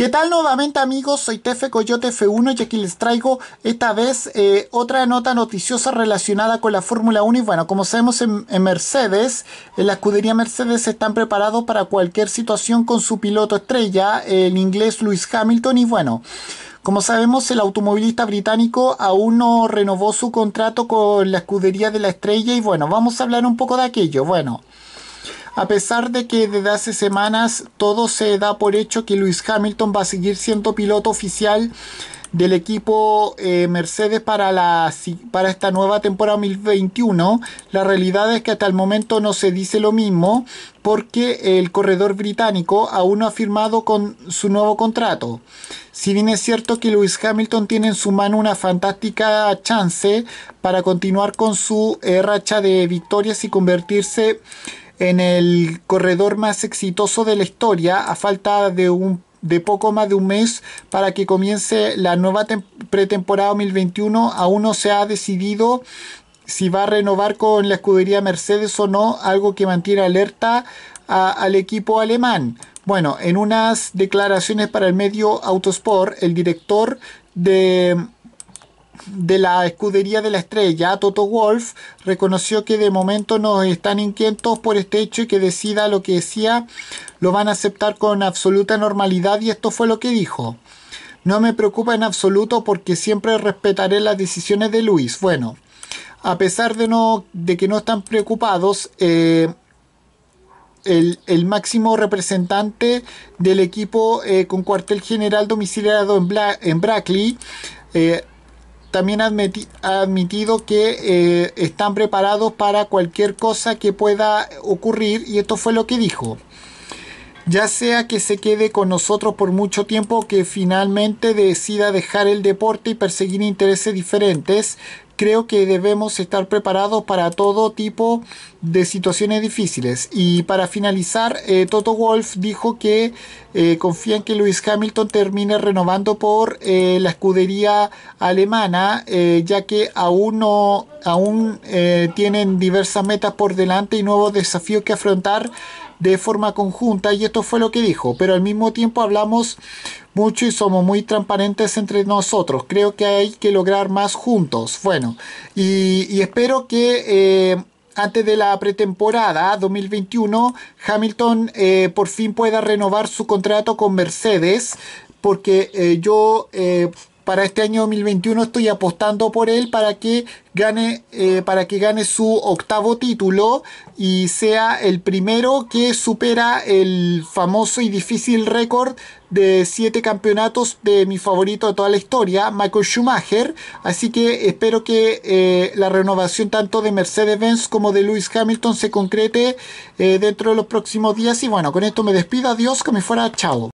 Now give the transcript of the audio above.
¿Qué tal nuevamente amigos? Soy Tefe Coyote F1 y aquí les traigo esta vez eh, otra nota noticiosa relacionada con la Fórmula 1 y bueno, como sabemos en, Mercedes, en la escudería Mercedes están preparados para cualquier situación con su piloto estrella, el inglés Lewis Hamilton y bueno... Como sabemos, el automovilista británico aún no renovó su contrato con la escudería de la estrella y bueno, vamos a hablar un poco de aquello. Bueno, a pesar de que desde hace semanas todo se da por hecho que Lewis Hamilton va a seguir siendo piloto oficial del equipo eh, Mercedes para, para esta nueva temporada 2021. La realidad es que hasta el momento no se dice lo mismo porque el corredor británico aún no ha firmado con su nuevo contrato. Si bien es cierto que Lewis Hamilton tiene en su mano una fantástica chance para continuar con su eh, racha de victorias y convertirse en el corredor más exitoso de la historia a falta de un de poco más de un mes para que comience la nueva pretemporada 2021. Aún no se ha decidido si va a renovar con la escudería Mercedes o no, algo que mantiene alerta al equipo alemán. Bueno, en unas declaraciones para el medio Autosport, el director de de la escudería de la estrella, Toto Wolf, reconoció que de momento no están inquietos por este hecho y que decida lo que decía, lo van a aceptar con absoluta normalidad y esto fue lo que dijo. No me preocupa en absoluto porque siempre respetaré las decisiones de Luis. Bueno, a pesar de, no, de que no están preocupados, eh, el, máximo representante del equipo eh, con cuartel general domiciliado en, en Brackley, eh, también ha admitido que eh, están preparados para cualquier cosa que pueda ocurrir y esto fue lo que dijo ya sea que se quede con nosotros por mucho tiempo que finalmente decida dejar el deporte y perseguir intereses diferentes, creo que debemos estar preparados para todo tipo de situaciones difíciles. Y para finalizar, eh, Toto Wolf dijo que eh, confía en que Lewis Hamilton termine renovando por eh, la escudería alemana, ya que aún, no, aún tienen diversas metas por delante y nuevos desafíos que afrontar de forma conjunta y esto fue lo que dijo, pero al mismo tiempo hablamos mucho y somos muy transparentes entre nosotros. Creo que hay que lograr más juntos. Bueno, y, espero que... Eh, antes de la pretemporada 2021, Hamilton eh, por fin pueda renovar su contrato con Mercedes, porque eh, yo para este año 2021 estoy apostando por él para que gane, eh, para que gane su octavo título y sea el primero que supera el famoso y difícil récord de siete campeonatos de mi favorito de toda la historia, Michael Schumacher. Así que espero que eh, la renovación tanto de Mercedes-Benz como de Lewis Hamilton se concrete eh, dentro de los próximos días. Y bueno, con esto me despido. Adiós, que me fuera. Chao.